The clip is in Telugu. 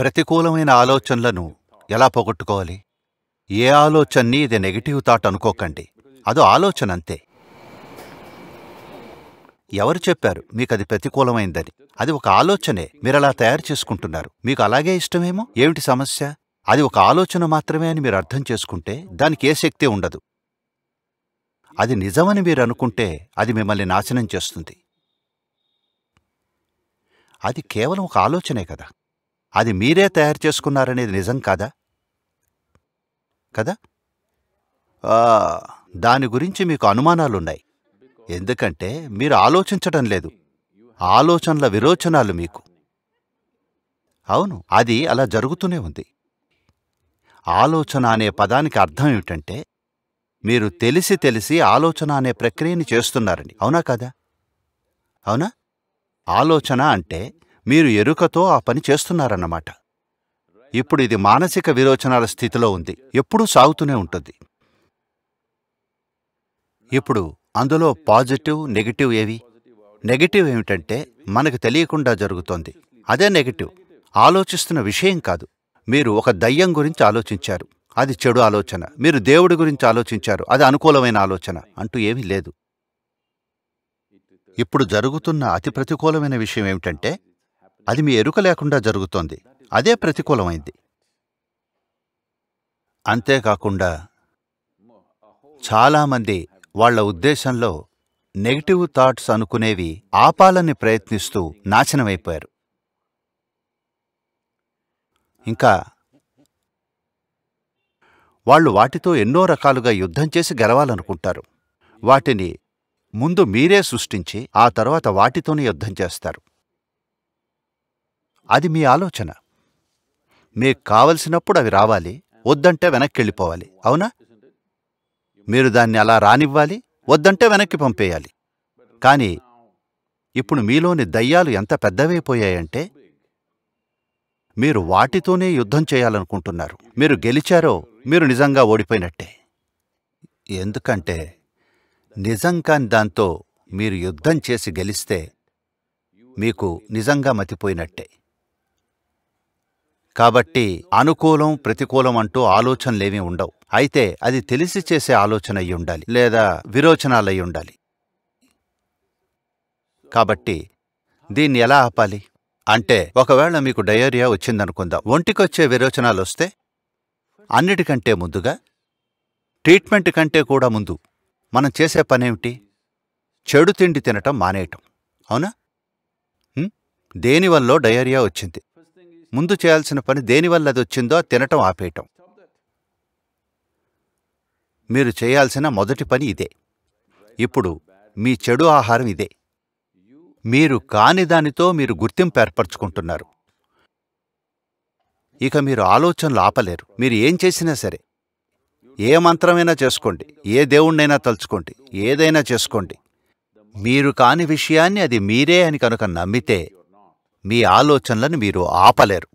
ప్రతికూలమైన ఆలోచనలను ఎలా పోగొట్టుకోవాలి ఏ ఆలోచనని ఇది నెగిటివ్ థాట్ అనుకోకండి అది ఆలోచన అంతే ఎవరు చెప్పారు మీకు అది ప్రతికూలమైందని అది ఒక ఆలోచనే మీరు అలా తయారు చేసుకుంటున్నారు మీకు అలాగే ఇష్టమేమో ఏమిటి సమస్య అది ఒక ఆలోచన మాత్రమే అని మీరు అర్థం చేసుకుంటే దానికి ఏ శక్తి ఉండదు అది నిజమని మీరు అనుకుంటే అది మిమ్మల్ని నాశనం చేస్తుంది అది కేవలం ఒక ఆలోచనే కదా అది మీరే తయారు చేసుకున్నారనేది నిజం కాదా కదా దాని గురించి మీకు అనుమానాలున్నాయి ఎందుకంటే మీరు ఆలోచించడం లేదు ఆలోచనల విరోచనాలు మీకు అవును అది అలా జరుగుతూనే ఉంది ఆలోచన అనే పదానికి అర్థం ఏమిటంటే మీరు తెలిసి తెలిసి ఆలోచన అనే ప్రక్రియని చేస్తున్నారని అవునా కదా అవునా ఆలోచన అంటే మీరు ఎరుకతో ఆ పని చేస్తున్నారన్నమాట ఇప్పుడు ఇది మానసిక విరోచనాల స్థితిలో ఉంది ఎప్పుడూ సాగుతూనే ఉంటుంది ఇప్పుడు అందులో పాజిటివ్ నెగిటివ్ ఏవి నెగిటివ్ ఏమిటంటే మనకు తెలియకుండా జరుగుతోంది అదే నెగిటివ్ ఆలోచిస్తున్న విషయం కాదు మీరు ఒక దయ్యం గురించి ఆలోచించారు అది చెడు ఆలోచన మీరు దేవుడి గురించి ఆలోచించారు అది అనుకూలమైన ఆలోచన అంటూ ఏమీ లేదు ఇప్పుడు జరుగుతున్న అతి ప్రతికూలమైన విషయం ఏమిటంటే అది మీ ఎరుక లేకుండా జరుగుతోంది అదే ప్రతికూలమైంది అంతేకాకుండా చాలామంది వాళ్ల ఉద్దేశంలో నెగిటివ్ థాట్స్ అనుకునేవి ఆపాలని ప్రయత్నిస్తూ నాశనమైపోయారు ఇంకా వాళ్ళు వాటితో ఎన్నో రకాలుగా యుద్ధం చేసి గెలవాలనుకుంటారు వాటిని ముందు మీరే సృష్టించి ఆ తర్వాత వాటితోనే యుద్ధం చేస్తారు అది మీ ఆలోచన మీకు కావలసినప్పుడు అవి రావాలి వద్దంటే వెనక్కి వెళ్ళిపోవాలి అవునా మీరు దాన్ని అలా రానివ్వాలి వద్దంటే వెనక్కి పంపేయాలి కానీ ఇప్పుడు మీలోని దయ్యాలు ఎంత పెద్దవైపోయాయంటే మీరు వాటితోనే యుద్ధం చేయాలనుకుంటున్నారు మీరు గెలిచారో మీరు నిజంగా ఓడిపోయినట్టే ఎందుకంటే నిజం కాని దాంతో మీరు యుద్ధం చేసి గెలిస్తే మీకు నిజంగా మతిపోయినట్టే కాబట్టి అనుకూలం ప్రతికూలం అంటూ ఆలోచనలేమీ ఉండవు అయితే అది తెలిసి చేసే ఆలోచన అయి ఉండాలి లేదా విరోచనాలయ్యి ఉండాలి కాబట్టి దీన్ని ఎలా ఆపాలి అంటే ఒకవేళ మీకు డయోరియా వచ్చిందనుకుందాం ఒంటికొచ్చే విరోచనాలు వస్తే అన్నిటికంటే ముందుగా ట్రీట్మెంట్ కంటే కూడా ముందు మనం చేసే పనేమిటి చెడు తిండి తినటం మానేయటం అవునా దేనివల్ల డయోరియా వచ్చింది ముందు చేయాల్సిన పని దేనివల్ల అది వచ్చిందో తినటం ఆపేయటం మీరు చేయాల్సిన మొదటి పని ఇదే ఇప్పుడు మీ చెడు ఆహారం ఇదే మీరు కాని దానితో మీరు గుర్తింపు ఏర్పరచుకుంటున్నారు ఇక మీరు ఆలోచనలు ఆపలేరు మీరు ఏం చేసినా సరే ఏ మంత్రమైనా చేసుకోండి ఏ దేవుణ్ణైనా తలుచుకోండి ఏదైనా చేసుకోండి మీరు కాని విషయాన్ని అది మీరే అని కనుక నమ్మితే మీ ఆలోచనలను మీరు ఆపలేరు